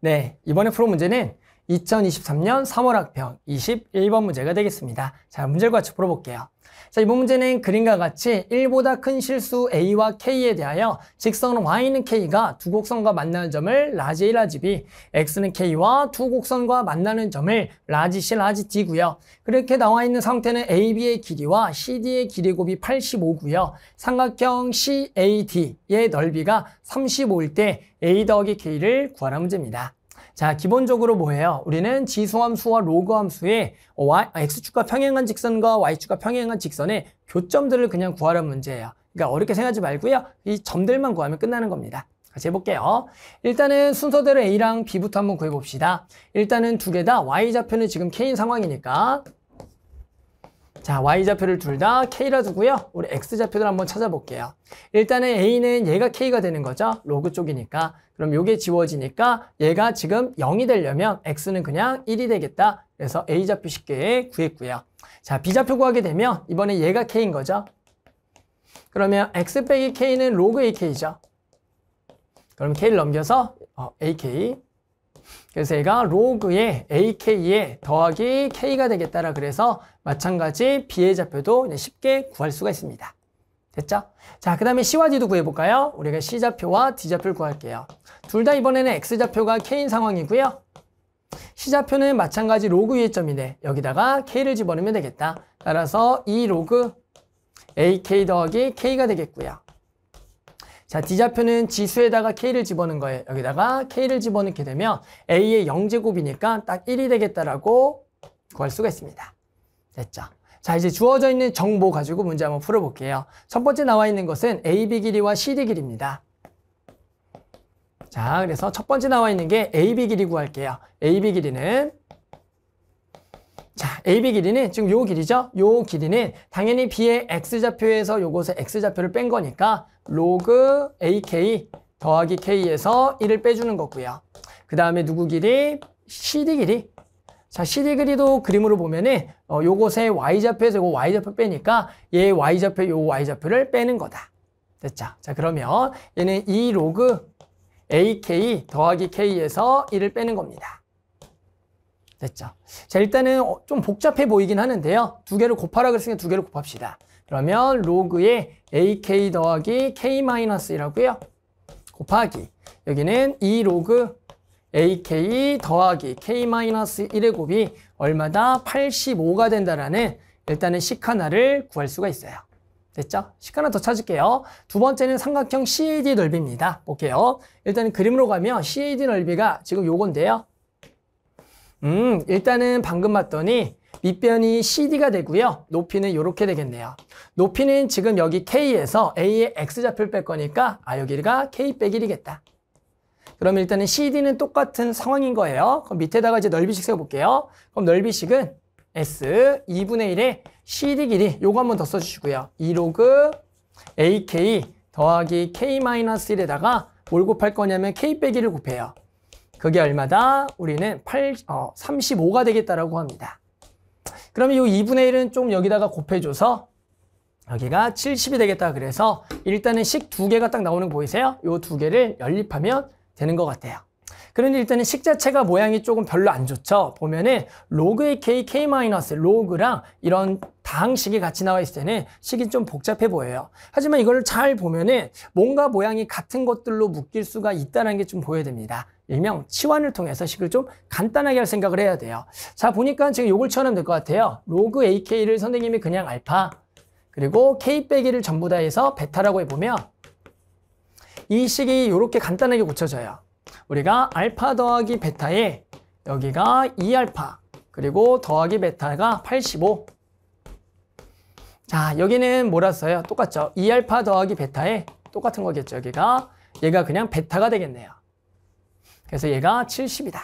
네, 이번에 풀어 문제는 2023년 3월 학평 21번 문제가 되겠습니다. 자, 문제를 같이 풀어볼게요. 자, 이번 문제는 그림과 같이 1보다 큰 실수 A와 K에 대하여 직선 Y는 K가 두 곡선과 만나는 점을 라지 A, 라지 B, X는 K와 두 곡선과 만나는 점을 라지 C, 라지 D고요. 그렇게 나와 있는 상태는 AB의 길이와 CD의 길이 곱이 85고요. 삼각형 CAD의 넓이가 35일 때 A 더하기 K를 구하라 문제입니다. 자, 기본적으로 뭐예요? 우리는 지수함수와 로그함수의 y, 아, x축과 평행한 직선과 y축과 평행한 직선의 교점들을 그냥 구하는 문제예요. 그러니까 어렵게 생각하지 말고요. 이 점들만 구하면 끝나는 겁니다. 같이 해볼게요. 일단은 순서대로 A랑 B부터 한번 구해봅시다. 일단은 두 개다 Y좌표는 지금 K인 상황이니까 자, Y좌표를 둘 다 K라 두고요. 우리 X좌표를 한번 찾아볼게요. 일단은 A는 얘가 K가 되는 거죠. 로그 쪽이니까. 그럼 요게 지워지니까 얘가 지금 0이 되려면 X는 그냥 1이 되겠다. 그래서 A좌표 쉽게 구했고요. 자, B좌표 구하게 되면 이번에 얘가 K인 거죠. 그러면 X 빼기 K는 로그 AK죠. 그럼 K를 넘겨서 어, AK 그래서 얘가 로그에 AK에 더하기 K가 되겠다라 그래서 마찬가지 B의 좌표도 쉽게 구할 수가 있습니다. 됐죠? 자, 그 다음에 C와 D도 구해볼까요? 우리가 C좌표와 D좌표를 구할게요. 둘 다 이번에는 X좌표가 K인 상황이고요. C좌표는 마찬가지 로그 위의 점이네 여기다가 K를 집어넣으면 되겠다. 따라서 이 로그 AK 더하기 K가 되겠고요. 자, D좌표는 지수에다가 K를 집어넣은 거예요. 여기다가 K를 집어넣게 되면 A의 0제곱이니까 딱 1이 되겠다라고 구할 수가 있습니다. 됐죠? 자, 이제 주어져 있는 정보 가지고 문제 한번 풀어볼게요. 첫 번째 나와 있는 것은 AB 길이와 CD 길입니다 자, 그래서 첫 번째 나와 있는 게 AB 길이 구할게요. AB 길이는 자, AB 길이는 지금 요 길이죠? 요 길이는 당연히 B의 X좌표에서 요것의 X좌표를 뺀 거니까 로그 AK 더하기 K에서 1을 빼주는 거고요. 그 다음에 누구 길이? CD 길이. 자, CD 길이도 그림으로 보면은 어, 요것에 Y좌표에서 요 Y좌표 빼니까 얘 Y좌표, 요 Y좌표를 빼는 거다. 됐죠? 자, 그러면 얘는 이 로그 AK 더하기 K에서 1을 빼는 겁니다. 됐죠? 자, 일단은 어, 좀 복잡해 보이긴 하는데요. 두 개를 곱하라 그랬으니까 두 개를 곱합시다. 그러면 로그에 ak 더하기 k-이라고요. 마너스이 곱하기 여기는 이 로그 ak 더하기 k-1의 마이너스 곱이 얼마다 85가 된다라는 일단은 식 하나를 구할 수가 있어요. 됐죠? 식 하나 더 찾을게요. 두 번째는 삼각형 CAD 넓이입니다. 볼게요. 일단은 그림으로 가면 CAD 넓이가 지금 요건데요. 음, 일단은 방금 봤더니 밑변이 CD가 되고요. 높이는 이렇게 되겠네요. 높이는 지금 여기 K에서 A의 X좌표를 뺄 거니까 아 여기가 K 빼 1이겠다. 그럼 일단은 CD는 똑같은 상황인 거예요. 그럼 밑에다가 이제 넓이식 워볼게요 그럼 넓이식은 S 2분의 1의 CD 길이 요거 한 번 더 써주시고요. 2로그 AK 더하기 K-1에다가 뭘 곱할 거냐면 K 빼기를 곱해요. 그게 얼마다? 우리는 8, 어, 35가 되겠다라고 합니다. 그러면 이 2분의 1은 좀 여기다가 곱해줘서 여기가 70이 되겠다 그래서 일단은 식 두 개가 딱 나오는 거 보이세요? 이 두 개를 연립하면 되는 것 같아요. 그런데 일단은 식자체가 모양이 조금 별로 안 좋죠. 보면은 로그의 k, k 마이너스 로그랑 이런 다항식이 같이 나와 있을 때는 식이 좀 복잡해 보여요. 하지만 이걸 잘 보면은 뭔가 모양이 같은 것들로 묶일 수가 있다는 게 좀 보여야 됩니다. 일명 치환을 통해서 식을 좀 간단하게 할 생각을 해야 돼요. 자 보니까 지금 요걸 처면될 것 같아요. 로그 ak를 선생님이 그냥 알파 그리고 k 빼기를 전부 다 해서 베타라고 해보면 이 식이 이렇게 간단하게 고쳐져요. 우리가 알파 더하기 베타에 여기가 2알파 그리고 더하기 베타가 85 자, 여기는 몰았어요. 똑같죠? 2알파 더하기 베타에 똑같은 거겠죠. 여기가 얘가 그냥 베타가 되겠네요. 그래서 얘가 70이다.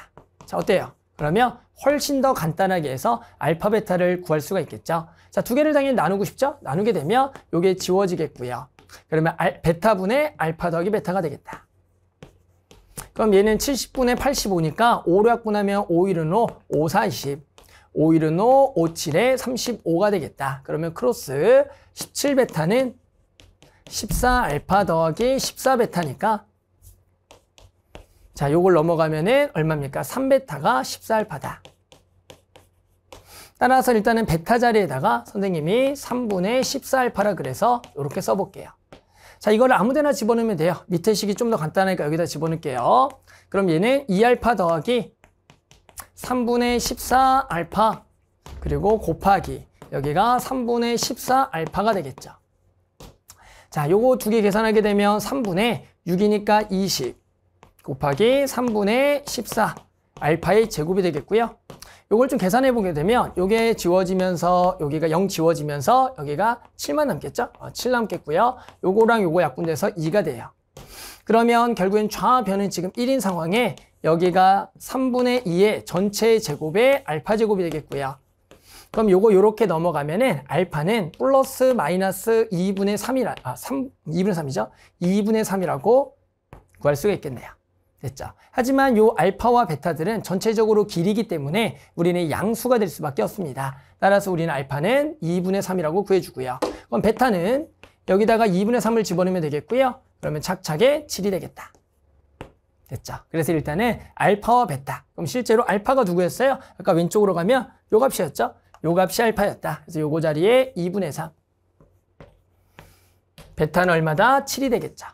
자, 어때요? 그러면 훨씬 더 간단하게 해서 알파 베타를 구할 수가 있겠죠. 자, 두 개를 당연히 나누고 싶죠? 나누게 되면 이게 지워지겠고요. 그러면 알, 베타분의 알파 더하기 베타가 되겠다. 그럼 얘는 70분에 85니까 5로 약분하면 5, 1은 5, 5, 4, 20. 5, 1은 5, 5, 7에 35가 되겠다. 그러면 크로스 17베타는 14알파 더하기 14베타니까 자, 요걸 넘어가면은 얼마입니까? 3베타가 14알파다. 따라서 일단은 베타 자리에다가 선생님이 3분의 14알파라 그래서 이렇게 써볼게요. 자, 이걸 아무데나 집어넣으면 돼요. 밑에 식이 좀 더 간단하니까 여기다 집어넣을게요. 그럼 얘는 2알파 더하기 3분의 14 알파 그리고 곱하기 여기가 3분의 14 알파가 되겠죠. 자, 요거 두 개 계산하게 되면 3분의 6이니까 20 곱하기 3분의 14 알파의 제곱이 되겠고요. 요걸 좀 계산해 보게 되면 요게 지워지면서 여기가 0 지워지면서 여기가 7만 남겠죠? 어, 7 남겠고요. 요거랑 요거 약분돼서 2가 돼요. 그러면 결국엔 좌변은 지금 1인 상황에 여기가 3분의 2의 전체 제곱의 알파 제곱이 되겠고요. 그럼 요거 요렇게 넘어가면은 알파는 플러스 마이너스 2분의 3이라 아 3, 2분의 3이죠. 2분의 3이라고 구할 수가 있겠네요. 됐죠. 하지만 요 알파와 베타들은 전체적으로 길이기 때문에 우리는 양수가 될 수밖에 없습니다. 따라서 우리는 알파는 2분의 3이라고 구해주고요. 그럼 베타는 여기다가 2분의 3을 집어넣으면 되겠고요. 그러면 착착에 7이 되겠다. 됐죠. 그래서 일단은 알파와 베타. 그럼 실제로 알파가 누구였어요? 아까 왼쪽으로 가면 요 값이었죠. 요 값이 알파였다. 그래서 요거 자리에 2분의 3. 베타는 얼마다? 7이 되겠죠.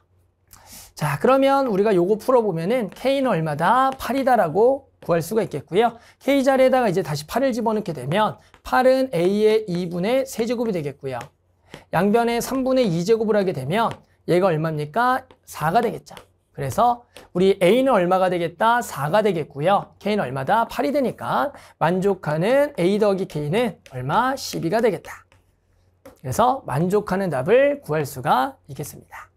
자 그러면 우리가 요거 풀어보면은 K는 얼마다? 8이다라고 구할 수가 있겠고요. K자리에다가 이제 다시 8을 집어넣게 되면 8은 A의 2분의 3제곱이 되겠고요. 양변의 3분의 2제곱을 하게 되면 얘가 얼마입니까? 4가 되겠죠. 그래서 우리 A는 얼마가 되겠다? 4가 되겠고요. K는 얼마다? 8이 되니까 만족하는 A 더하기 K는 얼마? 12가 되겠다. 그래서 만족하는 답을 구할 수가 있겠습니다.